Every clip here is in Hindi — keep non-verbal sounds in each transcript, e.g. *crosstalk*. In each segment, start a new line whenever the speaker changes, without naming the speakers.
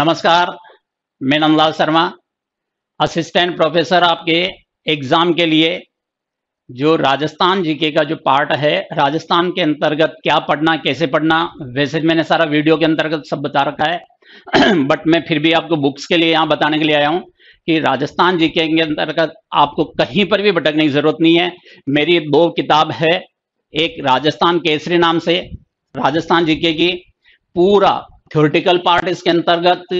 नमस्कार मैं नंदलाल शर्मा असिस्टेंट प्रोफेसर आपके एग्ज़ाम के लिए जो राजस्थान जीके का जो पार्ट है राजस्थान के अंतर्गत क्या पढ़ना कैसे पढ़ना वैसे मैंने सारा वीडियो के अंतर्गत सब बता रखा है बट *clears throat* मैं फिर भी आपको बुक्स के लिए यहाँ बताने के लिए आया हूँ कि राजस्थान जीके के अंतर्गत आपको कहीं पर भी भटकने की ज़रूरत नहीं है मेरी दो किताब है एक राजस्थान केसरी नाम से राजस्थान जीके की पूरा थ्योरिटिकल पार्ट इसके अंतर्गत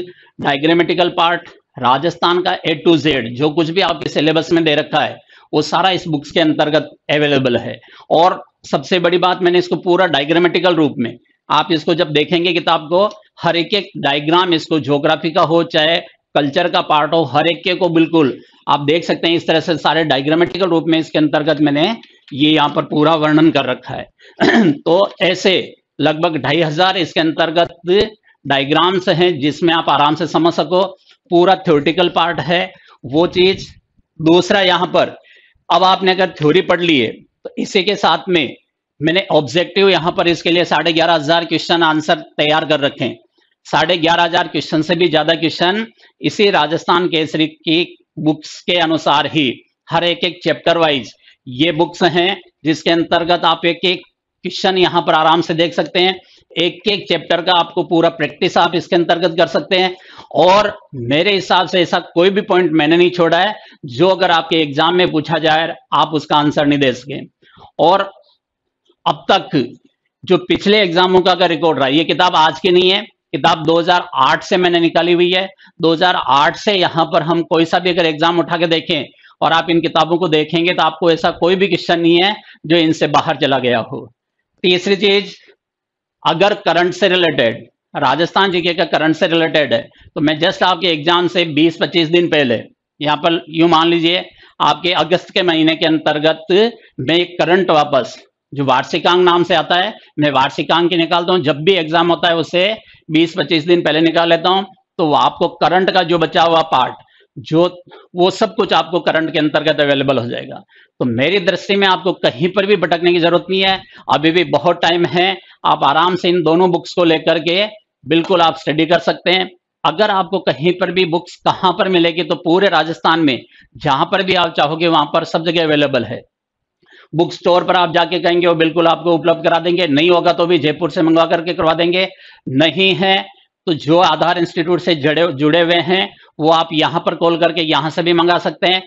डायग्रामेटिकल पार्ट राजस्थान का ए टू जेड जो कुछ भी आपके सिलेबस में दे रखा है वो सारा इस बुक्स के अंतर्गत अवेलेबल है और सबसे बड़ी बात मैंने इसको पूरा डायग्रामेटिकल रूप में आप इसको जब देखेंगे किताब को हर एक एक डायग्राम इसको ज्योग्राफी का हो चाहे कल्चर का पार्ट हो हर एक के को बिल्कुल आप देख सकते हैं इस तरह से सारे डायग्रामेटिकल रूप में इसके अंतर्गत मैंने ये यहाँ पर पूरा वर्णन कर रखा है *clears throat* तो ऐसे लगभग ढाई हजार इसके अंतर्गत डायग्राम्स हैं जिसमें आप आराम से समझ सको पूरा थ्योरेटिकल पार्ट है वो चीज दूसरा यहाँ पर अब आपने अगर थ्योरी पढ़ ली है तो इसी के साथ में मैंने ऑब्जेक्टिव यहाँ पर इसके लिए साढ़े ग्यारह हजार क्वेश्चन आंसर तैयार कर रखे हैं साढ़े ग्यारह हजार क्वेश्चन से भी ज्यादा क्वेश्चन इसी राजस्थान केसरी की बुक्स के अनुसार ही हर एक एक चैप्टर वाइज ये बुक्स हैं जिसके अंतर्गत आप एक एक क्वेश्चन यहां पर आराम से देख सकते हैं एक एक चैप्टर का आपको पूरा प्रैक्टिस आप इसके अंतर्गत कर सकते हैं और मेरे हिसाब से ऐसा कोई भी पॉइंट मैंने नहीं छोड़ा है जो अगर आपके एग्जाम में पूछा जाए आप उसका आंसर नहीं दे सके और अब तक जो पिछले एग्जामों का रिकॉर्ड रहा ये किताब आज की नहीं है किताब 2008 से मैंने निकाली हुई है 2008 से यहाँ पर हम कोई सा भी अगर एग्जाम उठा के देखें और आप इन किताबों को देखेंगे तो आपको ऐसा कोई भी क्वेश्चन नहीं है जो इनसे बाहर चला गया हो तीसरी चीज अगर करंट से रिलेटेड राजस्थान जीके का करंट से रिलेटेड है तो मैं जस्ट आपके एग्जाम से 20-25 दिन पहले यहाँ पर यू मान लीजिए आपके अगस्त के महीने के अंतर्गत मैं करंट वापस जो वार्षिकांक नाम से आता है मैं वार्षिकांक की निकालता हूँ जब भी एग्जाम होता है उसे 20-25 दिन पहले निकाल लेता हूँ तो आपको करंट का जो बचा हुआ पार्ट जो वो सब कुछ आपको करंट के अंतर्गत अवेलेबल हो जाएगा तो मेरी दृष्टि में आपको कहीं पर भी भटकने की जरूरत नहीं है अभी भी बहुत टाइम है आप आराम से इन दोनों बुक्स को लेकर के बिल्कुल आप स्टडी कर सकते हैं अगर आपको कहीं पर भी बुक्स कहां पर मिलेगी तो पूरे राजस्थान में जहां पर भी आप चाहोगे वहां पर सब जगह अवेलेबल है बुक स्टोर पर आप जाके कहेंगे वो बिल्कुल आपको उपलब्ध करा देंगे नहीं होगा तो भी जयपुर से मंगवा करके करवा देंगे नहीं है तो जो आधार इंस्टीट्यूट से जुड़े जुड़े हुए हैं वो आप यहाँ पर कॉल करके यहाँ से भी मंगा सकते हैं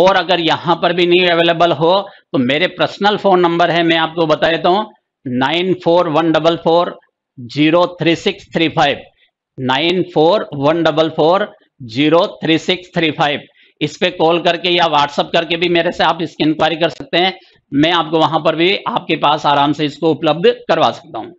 और अगर यहाँ पर भी नहीं अवेलेबल हो तो मेरे पर्सनल फ़ोन नंबर है मैं आपको बता देता हूँ nine four one double four zero three six three five nine four one double four zero three six three five इस पर कॉल करके या व्हाट्सअप करके भी मेरे से आप इसकी इंक्वायरी कर सकते हैं मैं आपको वहां पर भी आपके पास आराम से इसको उपलब्ध करवा सकता हूँ